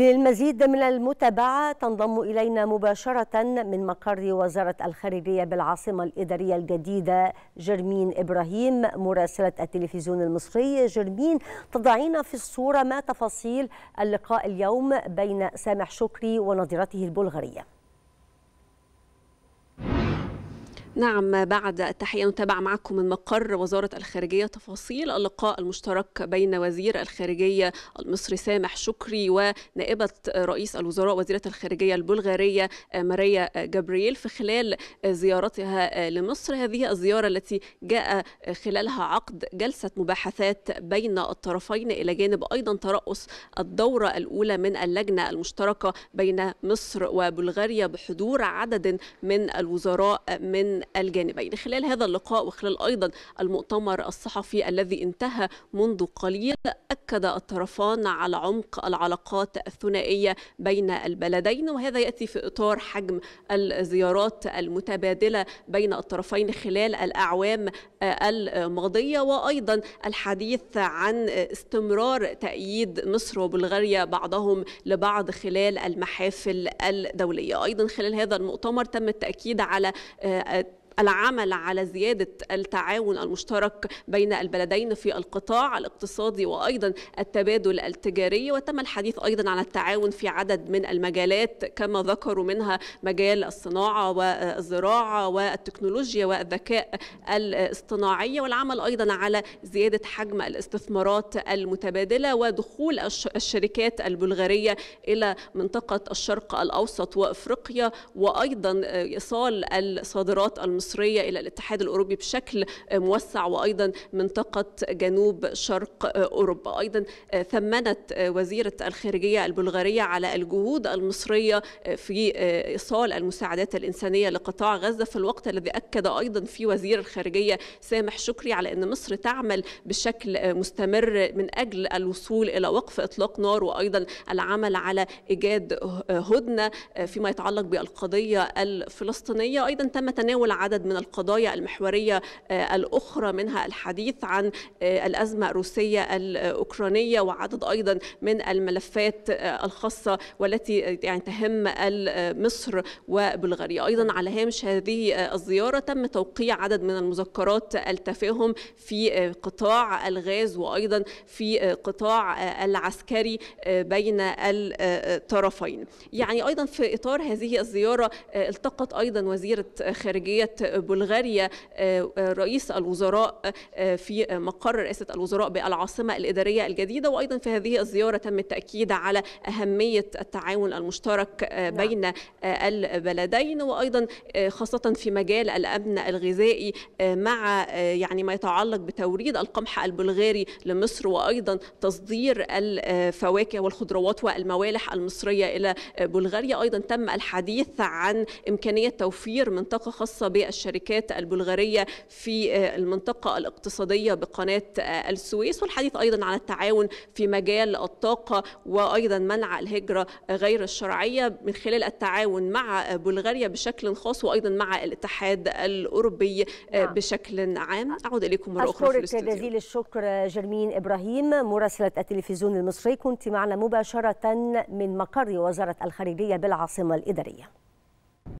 للمزيد من المتابعة تنضم إلينا مباشرة من مقر وزارة الخارجية بالعاصمة الإدارية الجديدة جرمين إبراهيم مراسلة التلفزيون المصري جرمين تضعينا في الصورة ما تفاصيل اللقاء اليوم بين سامح شكري ونظيرته البلغارية نعم بعد التحية نتابع معكم من مقر وزارة الخارجية تفاصيل اللقاء المشترك بين وزير الخارجية المصري سامح شكري ونائبة رئيس الوزراء وزيرة الخارجية البلغارية ماريا جابرييل في خلال زيارتها لمصر هذه الزيارة التي جاء خلالها عقد جلسة مباحثات بين الطرفين إلى جانب أيضا ترأس الدورة الأولى من اللجنة المشتركة بين مصر وبلغاريا بحضور عدد من الوزراء من الجانبين يعني خلال هذا اللقاء وخلال أيضا المؤتمر الصحفي الذي انتهى منذ قليل أكد الطرفان على عمق العلاقات الثنائية بين البلدين وهذا يأتي في إطار حجم الزيارات المتبادلة بين الطرفين خلال الأعوام الماضية وأيضا الحديث عن استمرار تأييد مصر وبلغاريا بعضهم لبعض خلال المحافل الدولية أيضا خلال هذا المؤتمر تم التأكيد على العمل على زيادة التعاون المشترك بين البلدين في القطاع الاقتصادي وأيضا التبادل التجاري وتم الحديث أيضا عن التعاون في عدد من المجالات كما ذكروا منها مجال الصناعة والزراعة والتكنولوجيا والذكاء الاصطناعي والعمل أيضا على زيادة حجم الاستثمارات المتبادلة ودخول الشركات البلغارية إلى منطقة الشرق الأوسط وأفريقيا وأيضا إيصال الصادرات المصرية المصرية إلى الاتحاد الأوروبي بشكل موسع وأيضا منطقة جنوب شرق أوروبا أيضا آه، ثمنت آه، وزيرة الخارجية البلغارية على الجهود المصرية آه، في إيصال المساعدات الإنسانية لقطاع غزة في الوقت الذي أكد أيضا في وزير الخارجية سامح شكري على أن مصر تعمل بشكل مستمر من أجل الوصول إلى وقف إطلاق نار وأيضا العمل على إيجاد هدنة فيما يتعلق بالقضية الفلسطينية أيضا تم تناول عدد عدد من القضايا المحورية آه، الأخرى منها الحديث عن آه، الأزمة الروسية الأوكرانية وعدد أيضا من الملفات آه، الخاصة والتي يعني تهم مصر وبلغاريا أيضا على هامش هذه الزيارة تم توقيع عدد من المذكرات التفاهم في قطاع الغاز وأيضا في قطاع العسكري بين الطرفين يعني أيضا في إطار هذه الزيارة التقت أيضا وزيرة خارجية بلغاريا آه، آه، رئيس الوزراء آه، في مقر رئاسة الوزراء بالعاصمة الإدارية الجديدة وأيضا في هذه الزيارة تم التأكيد على أهمية التعاون المشترك نعم. بين البلدين وأيضا خاصة في مجال الأمن الغذائي مع يعني ما يتعلق بتوريد القمح البلغاري لمصر وأيضا تصدير الفواكه والخضروات والموالح المصرية إلى بلغاريا أيضا تم الحديث عن إمكانية توفير منطقة خاصة ب الشركات البلغارية في آه، المنطقة الاقتصادية بقناة آه، السويس والحديث أيضا عن التعاون في مجال الطاقة وأيضا منع الهجرة غير الشرعية من خلال التعاون مع بلغاريا بشكل خاص وأيضا مع الاتحاد الأوروبي آه، نعم. بشكل عام أعود إليكم مرة أخرى في أشكرك جزيل الشكر جرمين إبراهيم مراسلة التلفزيون المصري كنت معنا مباشرة من مقر وزارة الخارجية بالعاصمة الإدارية